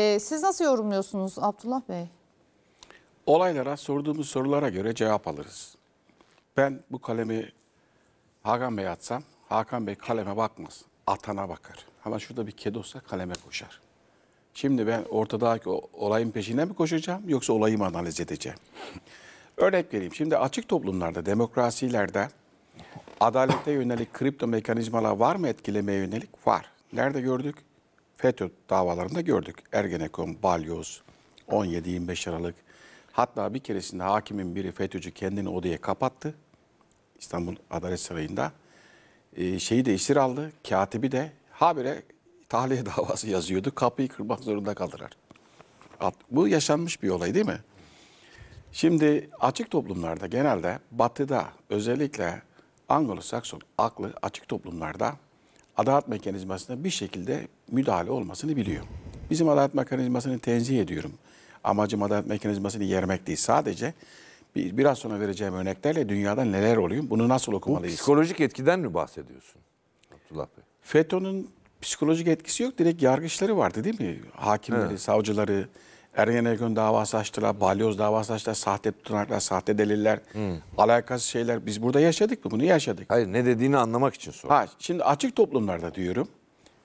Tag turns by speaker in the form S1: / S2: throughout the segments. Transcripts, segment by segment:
S1: Ee, siz nasıl yorumluyorsunuz Abdullah Bey? Olaylara sorduğumuz sorulara göre cevap alırız. Ben bu kalemi Hakan Bey atsam Hakan Bey kaleme bakmaz. Atana bakar. Ama şurada bir kedi olsa kaleme koşar. Şimdi ben ortadaki olayın peşine mi koşacağım yoksa olayı mı analiz edeceğim? Örnek vereyim. Şimdi açık toplumlarda, demokrasilerde adalete yönelik kripto mekanizmalar var mı etkilemeye yönelik? Var. Nerede gördük? FETÖ davalarında gördük. Ergenekon, Balyoz, 17-25 Aralık. Hatta bir keresinde hakimin biri FETÖ'cü kendini odaya kapattı. İstanbul Adalet Sarayı'nda. Ee, şeyi de esir aldı. Katibi de habire tahliye davası yazıyordu. Kapıyı kırmak zorunda kaldılar. Bu yaşanmış bir olay değil mi? Şimdi açık toplumlarda genelde batıda özellikle Anglo-Sakson aklı açık toplumlarda adalet mekanizmasına bir şekilde müdahale olmasını biliyor. Bizim adalet mekanizmasını tenzih ediyorum. Amacım adalet mekanizmasını yermek değil. Sadece bir, biraz sonra vereceğim örneklerle dünyada neler oluyor, bunu nasıl okumalıyız? Bu psikolojik etkiden mi bahsediyorsun Abdullah Bey? FETÖ'nün psikolojik etkisi yok. Direkt yargıçları vardı değil mi? Hakimleri, evet. savcıları, Ergenekon davası açtılar, balyoz davası açtılar, sahte tutanaklar, sahte deliller, hmm. alakasız şeyler. Biz burada yaşadık mı? Bunu yaşadık. Hayır ne dediğini anlamak için sor. Ha, şimdi açık toplumlarda diyorum,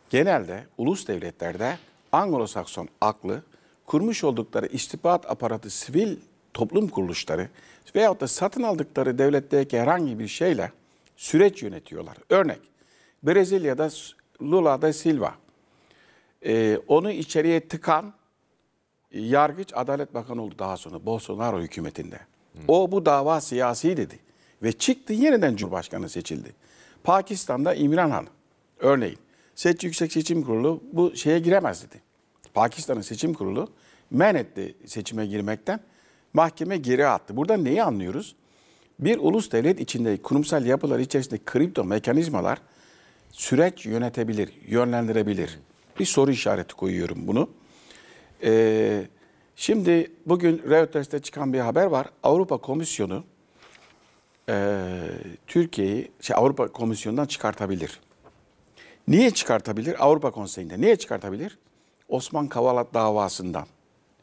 S1: genelde ulus devletlerde Anglo-Sakson aklı kurmuş oldukları istihbarat aparatı sivil toplum kuruluşları veyahut da satın aldıkları devletteki herhangi bir şeyle süreç yönetiyorlar. Örnek Brezilya'da Lula da Silva. Ee, onu içeriye tıkan yargıç Adalet Bakanı oldu daha sonra Bolsonaro hükümetinde. Hı. O bu dava siyasi dedi ve çıktı yeniden Cumhurbaşkanı seçildi. Pakistan'da İmran Han örneğin Seç Yüksek Seçim Kurulu bu şeye giremez dedi. Pakistan'ın seçim kurulu men etti seçime girmekten. Mahkeme geri attı. Burada neyi anlıyoruz? Bir ulus devlet içinde kurumsal yapılar içerisinde kripto mekanizmalar süreç yönetebilir, yönlendirebilir. Bir soru işareti koyuyorum bunu. Ee, şimdi bugün Reuters'te çıkan bir haber var. Avrupa Komisyonu e, Türkiye'yi şey, Avrupa Komisyonu'ndan çıkartabilir. Niye çıkartabilir? Avrupa Konseyi'nde. Niye çıkartabilir? Osman Kavala davasından.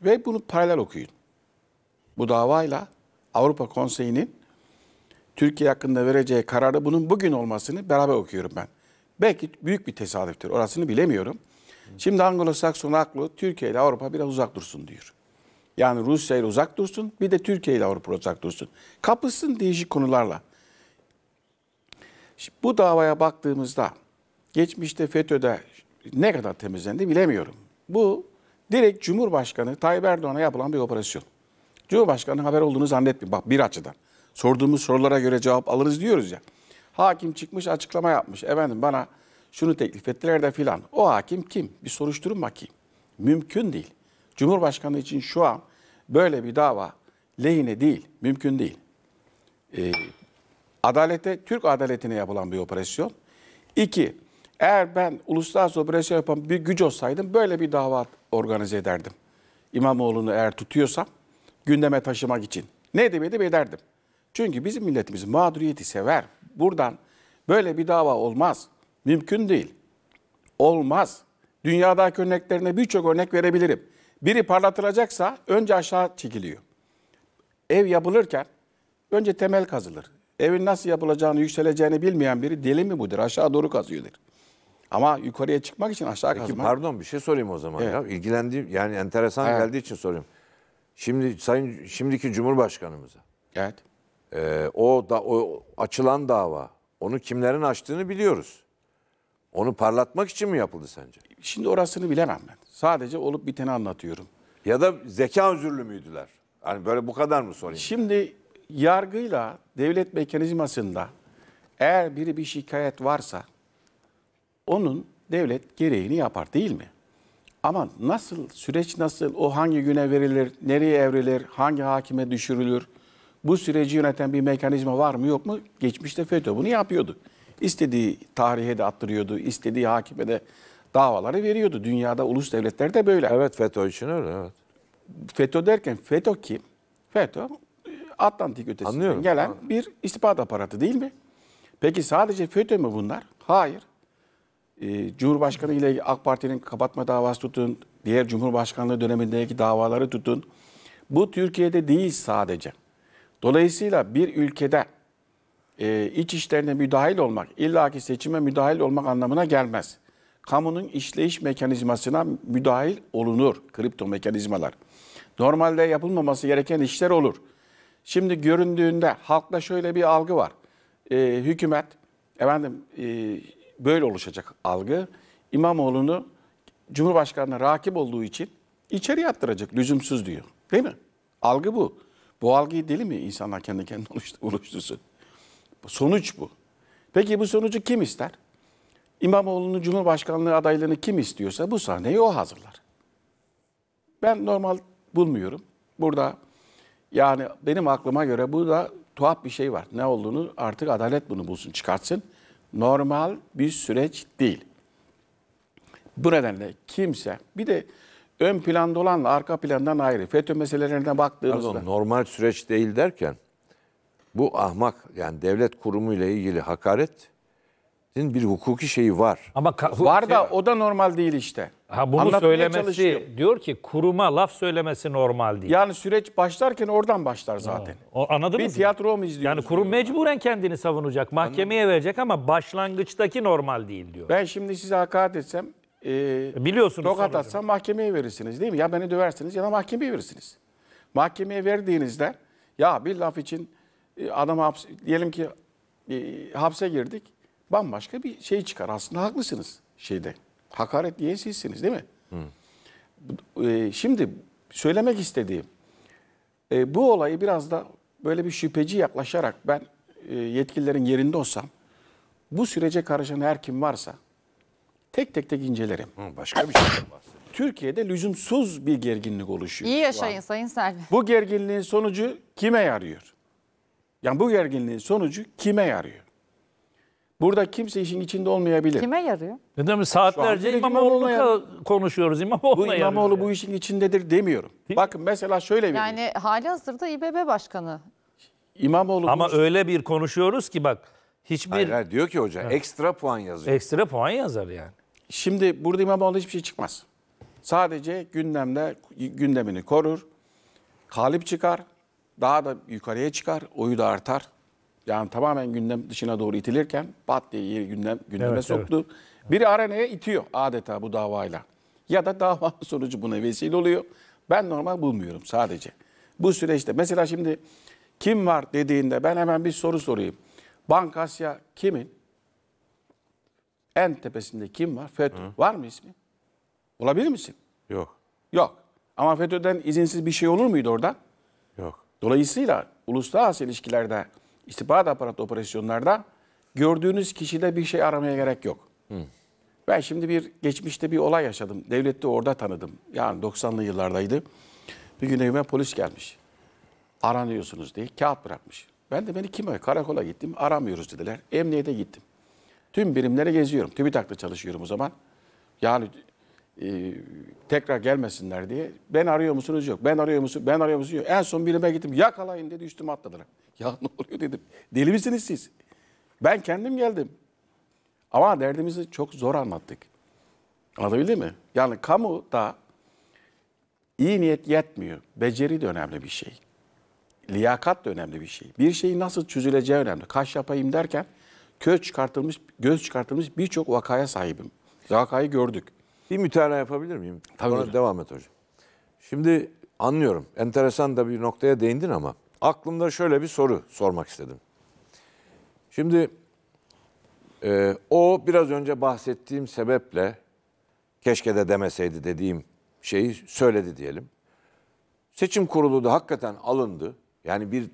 S1: Ve bunu paralel okuyun. Bu davayla Avrupa Konseyi'nin Türkiye hakkında vereceği kararı bunun bugün olmasını beraber okuyorum ben. Belki büyük bir tesadüftür. Orasını bilemiyorum. Şimdi Anglo-Sakson aklı Türkiye ile Avrupa biraz uzak dursun diyor. Yani Rusya ile uzak dursun bir de Türkiye ile Avrupa uzak dursun. Kapışsın değişik konularla. Şimdi bu davaya baktığımızda geçmişte FETÖ'de ne kadar temizlendi bilemiyorum. Bu direkt Cumhurbaşkanı Tayyip Erdoğan'a yapılan bir operasyon. Cumhurbaşkanı haber olduğunu zannetmiyorum. Bak bir açıdan. Sorduğumuz sorulara göre cevap alırız diyoruz ya. Hakim çıkmış açıklama yapmış. Efendim bana şunu teklif ettiler de filan. O hakim kim? Bir soruşturun bakayım. Mümkün değil. Cumhurbaşkanı için şu an böyle bir dava lehine değil, mümkün değil. Ee, adalete, Türk adaletine yapılan bir operasyon. İki, eğer ben uluslararası operasyon yapan bir güç olsaydım böyle bir dava organize ederdim. İmamoğlu'nu eğer tutuyorsam gündeme taşımak için. Ne edip edip ederdim. Çünkü bizim milletimiz mağduriyeti sever. Buradan böyle bir dava olmaz. Mümkün değil. Olmaz. Dünyadaki örneklerine birçok örnek verebilirim. Biri parlatılacaksa önce aşağı çekiliyor. Ev yapılırken önce temel kazılır. Evin nasıl yapılacağını, yükseleceğini bilmeyen biri deli mi budur? Aşağı doğru kazıyordur. Ama yukarıya çıkmak için aşağı Peki, kazmak. Pardon bir şey sorayım o zaman. Evet. Ya. İlgilendiğim yani
S2: enteresan evet. geldiği için sorayım. Şimdi sayın şimdiki Cumhurbaşkanımıza. Evet. E, o da o açılan dava. Onu kimlerin açtığını biliyoruz. Onu parlatmak için mi yapıldı sence? Şimdi orasını bilemem ben. Sadece olup biteni
S1: anlatıyorum. Ya da zeka özürlü müydüler? Hani böyle bu kadar mı sorayım? Şimdi yargıyla devlet mekanizmasında eğer biri bir şikayet varsa onun devlet gereğini yapar değil mi? Ama nasıl, süreç nasıl, o hangi güne verilir, nereye evrilir, hangi hakime düşürülür? Bu süreci yöneten bir mekanizma var mı yok mu? Geçmişte FETÖ bunu yapıyordu istediği tarihe de attırıyordu, istediği hakime de davaları veriyordu. Dünyada ulus devletler de böyle. Evet FETÖ için öyle evet. FETÖ derken FETÖ kim? FETÖ e, Atlantik ötesinden Anlıyorum. gelen Anladım. bir istihbarat aparatı değil mi? Peki sadece FETÖ mü bunlar? Hayır. Ee, Cumhurbaşkanı ile AK Parti'nin kapatma davası tutun, diğer Cumhurbaşkanlığı dönemindeki davaları tutun. Bu Türkiye'de değil sadece. Dolayısıyla bir ülkede e, iç işlerine müdahil olmak, illaki seçime müdahil olmak anlamına gelmez. Kamunun işleyiş mekanizmasına müdahil olunur kripto mekanizmalar. Normalde yapılmaması gereken işler olur. Şimdi göründüğünde halkla şöyle bir algı var. E, hükümet, efendim e, böyle oluşacak algı. İmamoğlu'nu Cumhurbaşkanı'na rakip olduğu için içeri attıracak lüzumsuz diyor. Değil mi? Algı bu. Bu algıyı deli mi insanlar kendi kendine oluştursun? Sonuç bu. Peki bu sonucu kim ister? İmamoğlu'nun Cumhurbaşkanlığı adaylığını kim istiyorsa bu sahneyi o hazırlar. Ben normal bulmuyorum. Burada yani benim aklıma göre burada tuhaf bir şey var. Ne olduğunu artık adalet bunu bulsun, çıkartsın. Normal bir süreç değil. Bu nedenle kimse bir de ön planda olanla arka plandan ayrı. FETÖ meselelerine baktığımızda... Pardon, normal süreç değil
S2: derken bu ahmak yani devlet kurumu ile ilgili hakaret bir hukuki şeyi var.
S1: Ama var da şey o da normal değil işte. Ha bunu Anlatmaya söylemesi çalışıyor. diyor ki
S2: kuruma laf söylemesi normal değil. Yani
S1: süreç başlarken oradan başlar zaten. O, anladınız Bir mı? tiyatro mu izliyoruz?
S2: Yani kurum diyor. mecburen kendini savunacak, mahkemeye Anladım. verecek ama başlangıçtaki normal
S1: değil diyor. Ben şimdi size hakaret etsem, e, biliyorsunuz tokat sonucu. atsam mahkemeye verirsiniz değil mi? Ya beni döversiniz ya da mahkemeye verirsiniz. Mahkemeye verdiğinizde ya bir laf için e, adam haps, diyelim ki e, hapse girdik. Bambaşka bir şey çıkar. Aslında haklısınız şeyde. Hakaret diye sizsiniz değil mi? Hı. E, şimdi söylemek istediğim e, bu olayı biraz da böyle bir şüpheci yaklaşarak ben e, yetkililerin yerinde olsam bu sürece karışan her kim varsa tek tek tek incelerim. Hı, başka bir şey var. Türkiye'de lüzumsuz bir gerginlik oluşuyor. İyi yaşayın Sayın Selvi. Bu gerginliğin sonucu kime yarıyor? Yani bu gerginliğin sonucu kime yarıyor? Burada kimse işin içinde olmayabilir. Kime yarıyor? Ne demek? Saatlerce İmamoğlu'na İmamoğlu konuşuyoruz. İmamoğlu'na bu İmamoğlu yarıyor. bu işin içindedir demiyorum. Değil Bakın mesela şöyle bir... Yani hali hazırda İBB Başkanı. İmamoğlu... Ama bu... öyle bir konuşuyoruz ki bak hiçbir... Hayır, hayır diyor ki hoca evet. ekstra puan yazıyor. Ekstra puan yazar yani. Şimdi burada İmamoğlu hiçbir şey çıkmaz. Sadece gündemde gündemini korur, galip çıkar, daha da yukarıya çıkar, oyu da artar. Yani tamamen gündem dışına doğru itilirken pat diye gündem, gündeme evet, soktu. Evet. Biri arenaya itiyor adeta bu davayla. Ya da dava sonucu buna vesile oluyor. Ben normal bulmuyorum sadece. Bu süreçte mesela şimdi kim var dediğinde ben hemen bir soru sorayım. Bankasya kimin? En tepesinde kim var? FETÖ. Hı. Var mı ismi? Olabilir misin? Yok. Yok. Ama FETÖ'den izinsiz bir şey olur muydu orada? Yok. Dolayısıyla uluslararası ilişkilerde, istihbarat aparatı operasyonlarda gördüğünüz kişide bir şey aramaya gerek yok. Hı. Ben şimdi bir geçmişte bir olay yaşadım. Devlette orada tanıdım. Yani 90'lı yıllardaydı. Bir gün evime polis gelmiş. Aranıyorsunuz diye kağıt bırakmış. Ben de beni kime? Karakola gittim. Aramıyoruz dediler. Emniyete gittim. Tüm birimlere geziyorum. TÜBİTAK'ta çalışıyorum o zaman. Yani e, tekrar gelmesinler diye. Ben arıyor musunuz? Yok. Ben arıyor musun? Ben arıyor musun? Yok. En son birime gittim. Yakalayın dedi üstüme atladılar. Ya ne oluyor dedim. Deli misiniz siz? Ben kendim geldim. Ama derdimizi çok zor anlattık. Anlatabildim mi? Yani kamu da iyi niyet yetmiyor. Beceri de önemli bir şey. Liyakat da önemli bir şey. Bir şeyi nasıl çözüleceği önemli. Kaş yapayım derken köz çıkartılmış, göz çıkartılmış birçok vakaya sahibim. Vakayı gördük. Bir mütalaa yapabilir miyim? Tabii Ona devam et hocam.
S2: Şimdi anlıyorum. Enteresan da bir noktaya değindin ama aklımda şöyle bir soru sormak istedim. Şimdi e, o biraz önce bahsettiğim sebeple keşke de demeseydi dediğim şeyi söyledi diyelim. Seçim kurulu da hakikaten alındı. Yani bir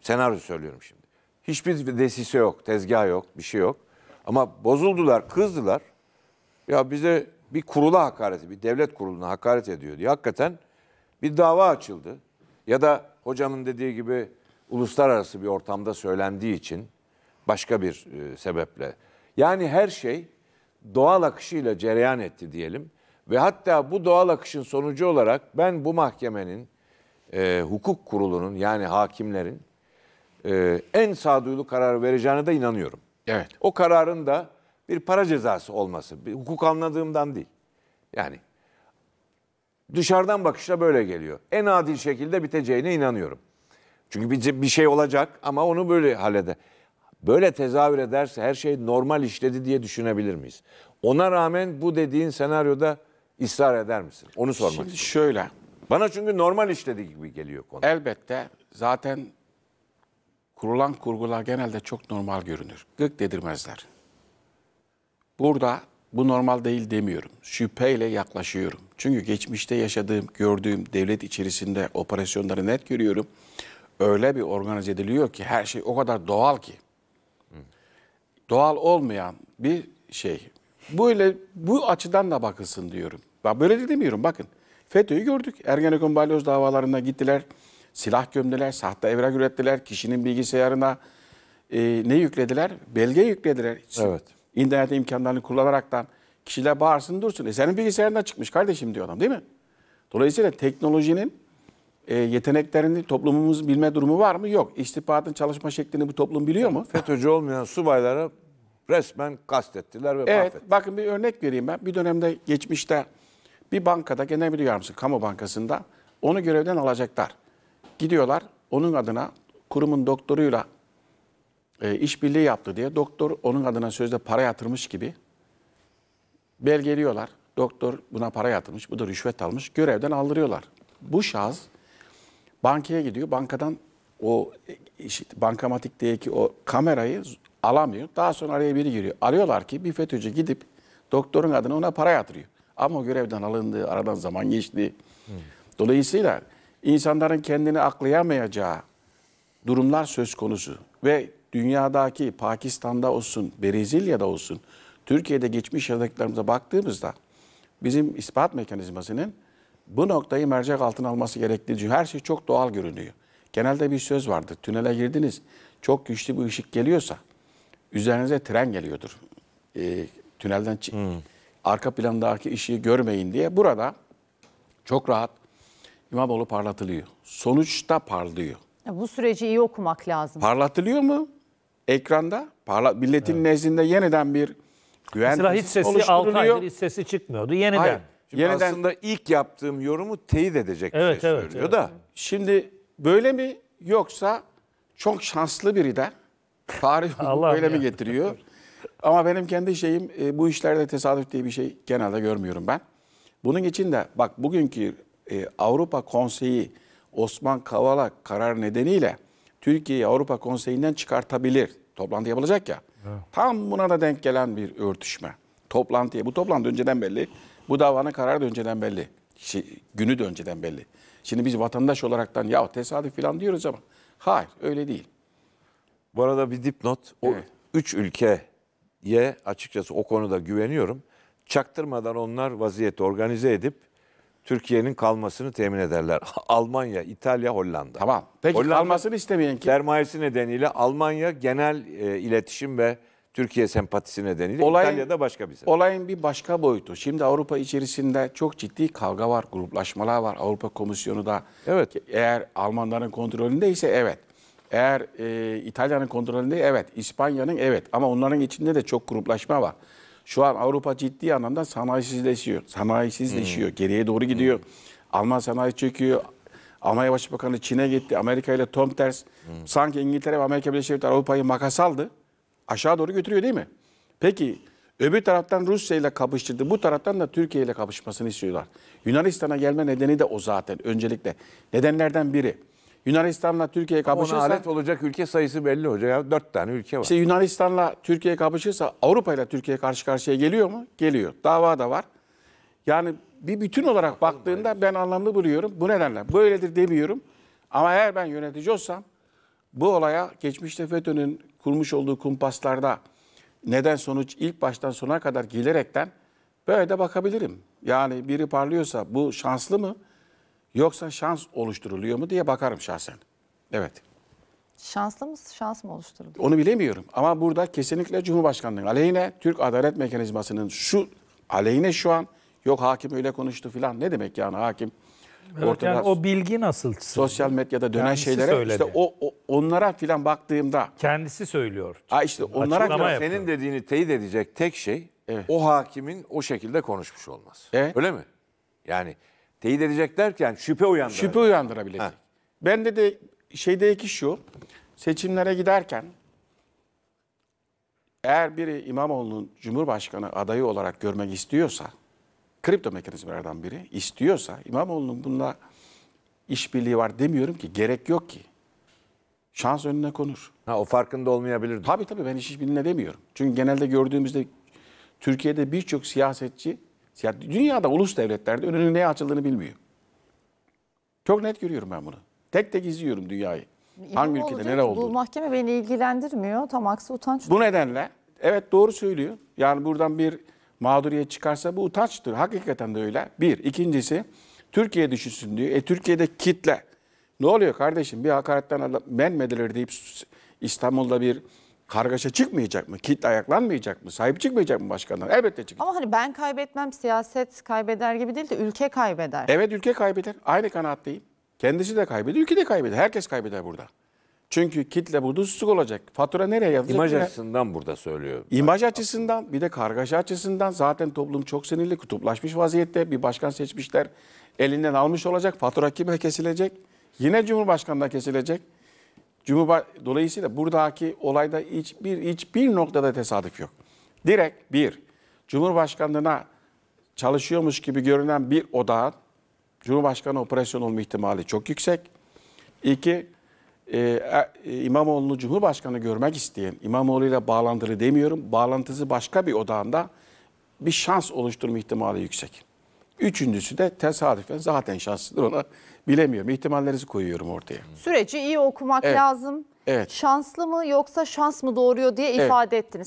S2: senaryo söylüyorum şimdi. Hiçbir desise yok, tezgah yok, bir şey yok. Ama bozuldular, kızdılar. Ya bize bir kurula hakaret, bir devlet kuruluna hakaret ediyor diye hakikaten bir dava açıldı. Ya da hocamın dediği gibi uluslararası bir ortamda söylendiği için başka bir e, sebeple. Yani her şey doğal akışıyla cereyan etti diyelim. Ve hatta bu doğal akışın sonucu olarak ben bu mahkemenin, e, hukuk kurulunun yani hakimlerin e, en sağduyulu karar vereceğine de inanıyorum. Evet. O kararın da bir para cezası olması. Bir hukuk anladığımdan değil. Yani dışarıdan bakışla böyle geliyor. En adil şekilde biteceğine inanıyorum. Çünkü bir, bir şey olacak ama onu böyle halleder. Böyle tezahür ederse her şey normal işledi diye düşünebilir miyiz? Ona rağmen bu dediğin senaryoda ısrar eder misin? Onu sormak Şimdi istiyorum.
S1: şöyle. Bana çünkü normal işledi gibi geliyor konu. Elbette zaten kurulan kurgular genelde çok normal görünür. Gık dedirmezler. Burada bu normal değil demiyorum. Şüpheyle yaklaşıyorum. Çünkü geçmişte yaşadığım, gördüğüm devlet içerisinde operasyonları net görüyorum. Öyle bir organize ediliyor ki her şey o kadar doğal ki. Doğal olmayan bir şey. Böyle bu açıdan da bakılsın diyorum. Ben böyle de demiyorum bakın. FETÖ'yü gördük. Ergenekon balyoz davalarına gittiler. Silah gömdüler, sahte evrak ürettiler. Kişinin bilgisayarına e, ne yüklediler? Belge yüklediler. Evet. İnternet imkanlarını kullanaraktan kişiler bağırsın dursun. E senin bilgisayarından çıkmış kardeşim diyor adam değil mi? Dolayısıyla teknolojinin e, yeteneklerini toplumumuz bilme durumu var mı? Yok. İstihbaratın çalışma şeklini bu toplum biliyor mu? FETÖ'cü olmayan subaylara resmen kastettiler ve evet, mahvettiler. Bakın bir örnek vereyim ben. Bir dönemde geçmişte bir bankada genel müdür yardımcısı kamu bankasında onu görevden alacaklar. Gidiyorlar onun adına kurumun doktoruyla e, işbirliği yaptı diye doktor onun adına sözde para yatırmış gibi belgeliyorlar. Doktor buna para yatırmış, bu da rüşvet almış, görevden aldırıyorlar. Bu şahıs bankaya gidiyor, bankadan o e, işte, bankamatikteki o kamerayı alamıyor. Daha sonra araya biri giriyor. Arıyorlar ki bir FETÖ'cü gidip doktorun adına ona para yatırıyor. Ama o görevden alındı, aradan zaman geçti. Dolayısıyla insanların kendini aklayamayacağı durumlar söz konusu. Ve dünyadaki Pakistan'da olsun, Brezilya'da olsun, Türkiye'de geçmiş yaşadıklarımıza baktığımızda bizim ispat mekanizmasının bu noktayı mercek altına alması gerektiği her şey çok doğal görünüyor. Genelde bir söz vardır. Tünele girdiniz, çok güçlü bir ışık geliyorsa üzerinize tren geliyordur. E, tünelden hmm. arka plandaki ışığı görmeyin diye burada çok rahat İmamoğlu parlatılıyor. Sonuçta parlıyor. bu süreci iyi okumak lazım. Parlatılıyor mu? ekranda parla, milletin evet. nezdinde yeniden bir güven Mesela hiç sesi 6 aydır hiç
S2: sesi çıkmıyordu yeniden. Hayır. Şimdi yeniden, aslında ilk yaptığım yorumu
S1: teyit edecek evet, bir şey evet, söylüyor evet. da. Şimdi böyle mi yoksa çok şanslı biri de tarih böyle mi getiriyor? Ama benim kendi şeyim e, bu işlerde tesadüf diye bir şey genelde görmüyorum ben. Bunun için de bak bugünkü e, Avrupa Konseyi Osman Kavala karar nedeniyle Türkiye'yi Avrupa Konseyi'nden çıkartabilir. Toplantı yapılacak ya. Evet. Tam buna da denk gelen bir örtüşme. Toplantıya. Bu toplantı önceden belli. Bu davanın kararı da önceden belli. Şey, günü de önceden belli. Şimdi biz vatandaş olaraktan ya tesadüf falan diyoruz ama hayır öyle değil. Bu arada bir dipnot. O evet.
S2: üç ülkeye
S1: açıkçası o konuda
S2: güveniyorum. Çaktırmadan onlar vaziyeti organize edip Türkiye'nin kalmasını temin ederler. Almanya, İtalya, Hollanda. Tamam. Peki Hollanda, kalmasını
S1: istemeyen kim? Sermayesi
S2: nedeniyle Almanya genel e, iletişim ve Türkiye sempatisi nedeniyle olayın, İtalya'da
S1: başka bir sebep. Olayın bir başka boyutu. Şimdi Avrupa içerisinde çok ciddi kavga var, gruplaşmalar var. Avrupa Komisyonu da evet. eğer Almanların kontrolündeyse evet. Eğer e, İtalya'nın kontrolünde evet, İspanya'nın evet ama onların içinde de çok gruplaşma var. Şu an Avrupa ciddi anlamda sanayisizleşiyor. Sanayisizleşiyor. Hmm. Geriye doğru hmm. gidiyor. Hmm. Alman sanayi çöküyor. Almanya Başbakanı Çin'e gitti. Amerika ile tom ters. Hmm. Sanki İngiltere ve Amerika Birleşik Devletleri Avrupa'yı makas aldı. Aşağı doğru götürüyor değil mi? Peki öbür taraftan Rusya ile kapıştırdı. Bu taraftan da Türkiye ile kapışmasını istiyorlar. Yunanistan'a gelme nedeni de o zaten öncelikle. Nedenlerden biri. Yunanistan'la Türkiye kapışırsa... Ona alet
S2: olacak ülke
S1: sayısı belli hocam ya. Dört tane ülke var. İşte Yunanistan'la Türkiye kapışırsa Avrupa ile Türkiye karşı karşıya geliyor mu? Geliyor. Dava da var. Yani bir bütün olarak baktığında ben anlamlı buluyorum. Bu nedenle böyledir demiyorum. Ama eğer ben yönetici olsam bu olaya geçmişte FETÖ'nün kurmuş olduğu kumpaslarda neden sonuç ilk baştan sona kadar gelerekten böyle de bakabilirim. Yani biri parlıyorsa bu şanslı mı? Yoksa şans oluşturuluyor mu diye bakarım şahsen. Evet. Şanslı mı, şans mı oluşturuluyor? Onu bilemiyorum. Ama burada kesinlikle Cumhurbaşkanlığı aleyhine Türk Adalet Mekanizması'nın şu aleyhine şu an yok hakim öyle konuştu filan. Ne demek yani hakim?
S2: Evet, Ortada yani o
S1: bilgi nasıl? Sosyal medyada dönen Kendisi şeylere söyledi. işte o, o onlara filan baktığımda kendisi söylüyor. Ha işte onlara Açıklama senin
S2: dediğini teyit edecek tek şey evet. o hakimin o şekilde konuşmuş olması. Evet. Öyle mi? Yani Teyit edecek
S1: derken şüphe uyandırabilecek. Şüphe uyandırabilir. Ben de, de şeydeki şu, seçimlere giderken eğer biri İmamoğlu'nun Cumhurbaşkanı adayı olarak görmek istiyorsa, kripto mekanizmalardan biri istiyorsa, İmamoğlu'nun bununla işbirliği var demiyorum ki, gerek yok ki. Şans önüne konur. Ha, o farkında olmayabilir. Tabii tabii ben hiç işbirliğine demiyorum. Çünkü genelde gördüğümüzde Türkiye'de birçok siyasetçi ya dünyada ulus devletlerde önünün neye açıldığını bilmiyor. Çok net görüyorum ben bunu. Tek tek izliyorum dünyayı. İmam Hangi ülkede olacak, nere oldu? Bu mahkeme beni ilgilendirmiyor. Tam aksi utanç. Bu nedenle evet doğru söylüyor. Yani buradan bir mağduriyet çıkarsa bu utançtır. Hakikaten de öyle. Bir. ikincisi Türkiye düşünsün diyor. E Türkiye'de kitle. Ne oluyor kardeşim? Bir hakaretten men medileri deyip İstanbul'da bir kargaşa çıkmayacak mı? Kitle ayaklanmayacak mı? Sahip çıkmayacak mı başkanlar? Elbette çıkacak. Ama hani ben kaybetmem siyaset kaybeder gibi değil de ülke kaybeder. Evet ülke kaybeder. Aynı kanaatteyim. Kendisi de kaybeder, ülke de kaybeder. Herkes kaybeder burada. Çünkü kitle burada hudutsuzluk olacak. Fatura nereye yazacak? İmaj açısından burada söylüyor. İmaj açısından bir de kargaşa açısından zaten toplum çok sinirli, kutuplaşmış vaziyette. Bir başkan seçmişler, elinden almış olacak. Fatura kime kesilecek? Yine Cumhurbaşkanı'na kesilecek. Cumhurba dolayısıyla buradaki olayda hiçbir hiçbir noktada tesadüf yok. Direkt bir Cumhurbaşkanlığına çalışıyormuş gibi görünen bir odağın Cumhurbaşkanı operasyon olma ihtimali çok yüksek. İki, e, e, İmamoğlu'nu Cumhurbaşkanı görmek isteyen, İmamoğlu ile bağlantılı demiyorum, bağlantısı başka bir odağında bir şans oluşturma ihtimali yüksek. Üçüncüsü de tesadüfen zaten şanslıdır ona bilemiyorum. İhtimallerinizi koyuyorum ortaya. Süreci iyi okumak evet. lazım. Evet. Şanslı mı yoksa şans mı doğuruyor diye evet. ifade ettiniz.